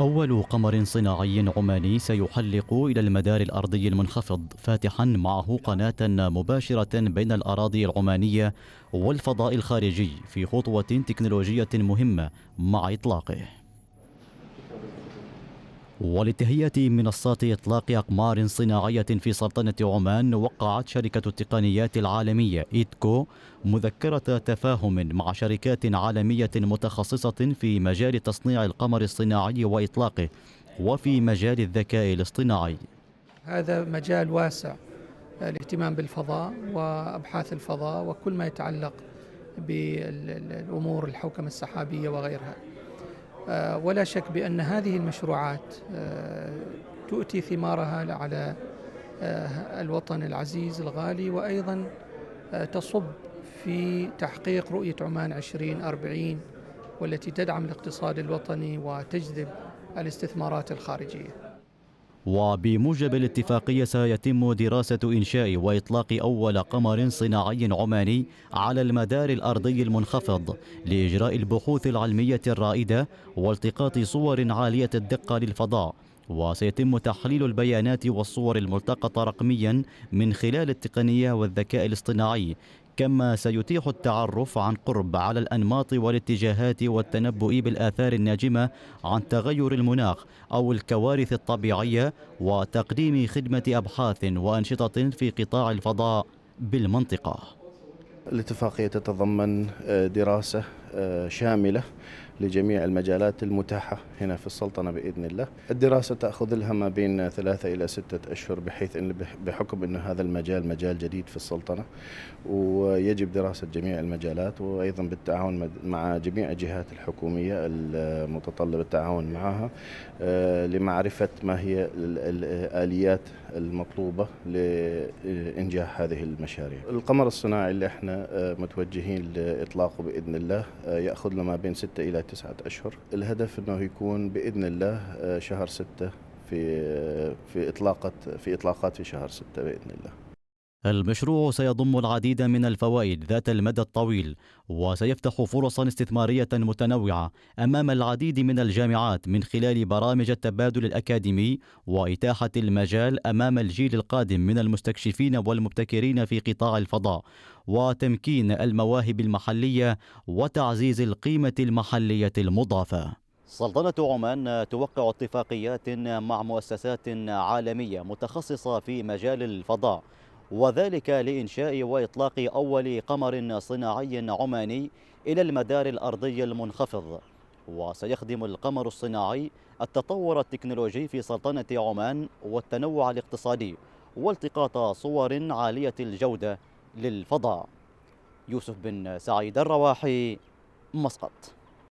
أول قمر صناعي عماني سيحلق إلى المدار الأرضي المنخفض فاتحا معه قناة مباشرة بين الأراضي العمانية والفضاء الخارجي في خطوة تكنولوجية مهمة مع إطلاقه ولتهيئة منصات إطلاق أقمار صناعية في سلطنة عمان وقعت شركة التقنيات العالمية إيدكو مذكرة تفاهم مع شركات عالمية متخصصة في مجال تصنيع القمر الصناعي وإطلاقه وفي مجال الذكاء الاصطناعي هذا مجال واسع الاهتمام بالفضاء وأبحاث الفضاء وكل ما يتعلق بالأمور الحوكمة السحابية وغيرها آه، ولا شك بأن هذه المشروعات آه، تؤتي ثمارها على آه، الوطن العزيز الغالي وأيضا تصب في تحقيق رؤية عمان 2040 والتي تدعم الاقتصاد الوطني وتجذب الاستثمارات الخارجيه وبموجب الاتفاقية سيتم دراسة إنشاء وإطلاق أول قمر صناعي عماني على المدار الأرضي المنخفض لإجراء البحوث العلمية الرائدة والتقاط صور عالية الدقة للفضاء وسيتم تحليل البيانات والصور الملتقطة رقميا من خلال التقنية والذكاء الاصطناعي كما سيتيح التعرف عن قرب على الأنماط والاتجاهات والتنبؤ بالآثار الناجمة عن تغير المناخ أو الكوارث الطبيعية وتقديم خدمة أبحاث وأنشطة في قطاع الفضاء بالمنطقة الاتفاقية تتضمن آه، دراسة آه، شاملة لجميع المجالات المتاحة هنا في السلطنة بإذن الله الدراسة تأخذ لها ما بين ثلاثة إلى ستة أشهر بحيث أن بحكم أن هذا المجال مجال جديد في السلطنة ويجب دراسة جميع المجالات وأيضا بالتعاون مع جميع الجهات الحكومية المتطلب التعاون معها آه، لمعرفة ما هي الآليات المطلوبة لإنجاح هذه المشاريع القمر الصناعي اللي احنا آه، متوجهين لإطلاقه بإذن الله آه، يأخذ له ما بين ستة إلى تسعة أشهر الهدف أنه يكون بإذن الله آه، شهر ستة في آه، في إطلاقة في إطلاقات في شهر ستة بإذن الله المشروع سيضم العديد من الفوائد ذات المدى الطويل وسيفتح فرصا استثماريه متنوعه امام العديد من الجامعات من خلال برامج التبادل الاكاديمي واتاحه المجال امام الجيل القادم من المستكشفين والمبتكرين في قطاع الفضاء وتمكين المواهب المحليه وتعزيز القيمه المحليه المضافه سلطنة عمان توقع اتفاقيات مع مؤسسات عالمية متخصصة في مجال الفضاء وذلك لإنشاء وإطلاق أول قمر صناعي عماني إلى المدار الأرضي المنخفض وسيخدم القمر الصناعي التطور التكنولوجي في سلطنة عمان والتنوع الاقتصادي والتقاط صور عالية الجودة للفضاء يوسف بن سعيد الرواحي مسقط